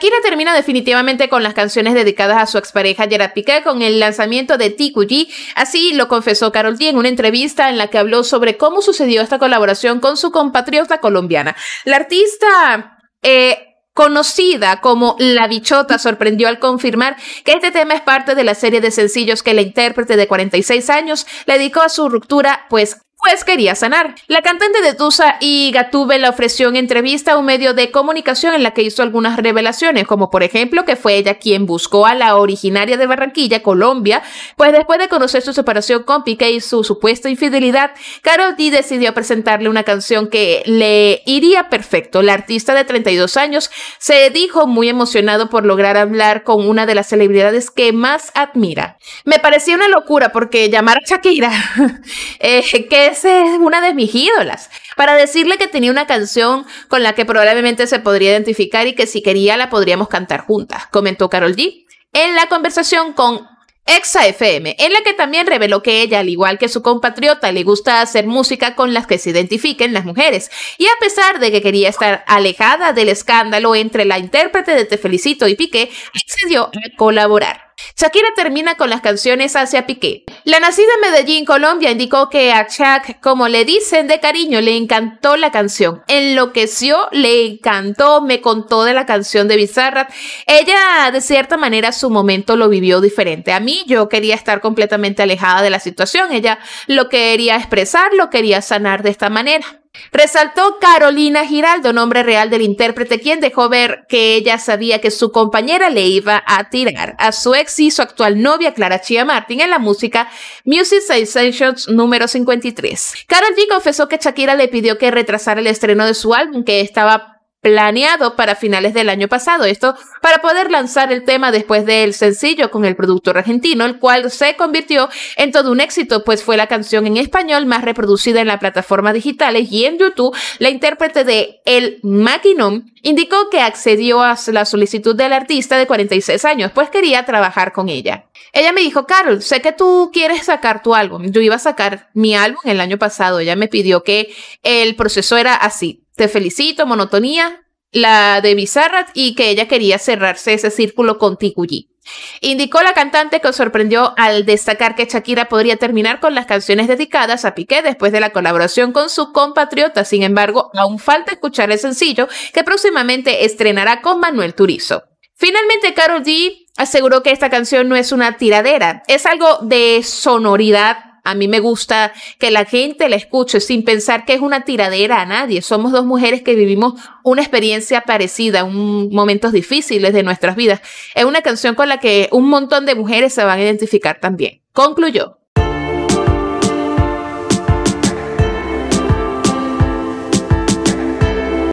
Shakira termina definitivamente con las canciones dedicadas a su expareja Gerard Piqué con el lanzamiento de TQG. Así lo confesó Carol G en una entrevista en la que habló sobre cómo sucedió esta colaboración con su compatriota colombiana. La artista... Eh, conocida como La Bichota, sorprendió al confirmar que este tema es parte de la serie de sencillos que la intérprete de 46 años le dedicó a su ruptura, pues pues quería sanar. La cantante de Tusa y Gatube la ofreció en entrevista a un medio de comunicación en la que hizo algunas revelaciones, como por ejemplo que fue ella quien buscó a la originaria de Barranquilla, Colombia, pues después de conocer su separación con Piqué y su supuesta infidelidad, Carol D decidió presentarle una canción que le iría perfecto. La artista de 32 años se dijo muy emocionado por lograr hablar con una de las celebridades que más admira. Me parecía una locura porque llamar a Shakira, eh, que es una de mis ídolas. Para decirle que tenía una canción con la que probablemente se podría identificar y que si quería la podríamos cantar juntas, comentó Carol G. En la conversación con Exa FM, en la que también reveló que ella, al igual que su compatriota, le gusta hacer música con las que se identifiquen las mujeres. Y a pesar de que quería estar alejada del escándalo entre la intérprete de Te Felicito y Piqué, accedió a colaborar. Shakira termina con las canciones hacia Piqué. La nacida en Medellín, Colombia, indicó que a Shak, como le dicen de cariño, le encantó la canción. Enloqueció, le encantó, me contó de la canción de Bizarra. Ella, de cierta manera, su momento lo vivió diferente. A mí, yo quería estar completamente alejada de la situación. Ella lo quería expresar, lo quería sanar de esta manera. Resaltó Carolina Giraldo, nombre real del intérprete, quien dejó ver que ella sabía que su compañera le iba a tirar a su ex y su actual novia Clara Chia Martin en la música Music Sensations número 53. Carol G confesó que Shakira le pidió que retrasara el estreno de su álbum que estaba planeado para finales del año pasado. Esto para poder lanzar el tema después del sencillo con el productor argentino, el cual se convirtió en todo un éxito, pues fue la canción en español más reproducida en las plataformas digitales y en YouTube. La intérprete de El Maquinón indicó que accedió a la solicitud del artista de 46 años, pues quería trabajar con ella. Ella me dijo, Carol, sé que tú quieres sacar tu álbum. Yo iba a sacar mi álbum el año pasado. Ella me pidió que el proceso era así. Te felicito, monotonía, la de Bizarrat y que ella quería cerrarse ese círculo con allí. Indicó la cantante que sorprendió al destacar que Shakira podría terminar con las canciones dedicadas a Piqué después de la colaboración con su compatriota. Sin embargo, aún falta escuchar el sencillo que próximamente estrenará con Manuel Turizo. Finalmente, Carol G aseguró que esta canción no es una tiradera, es algo de sonoridad. A mí me gusta que la gente la escuche sin pensar que es una tiradera a nadie. Somos dos mujeres que vivimos una experiencia parecida, un, momentos difíciles de nuestras vidas. Es una canción con la que un montón de mujeres se van a identificar también. Concluyó.